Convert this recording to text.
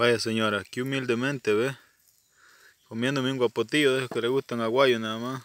Vaya señora, que humildemente, ve. Comiéndome un guapotillo de esos que le gustan aguayo nada más.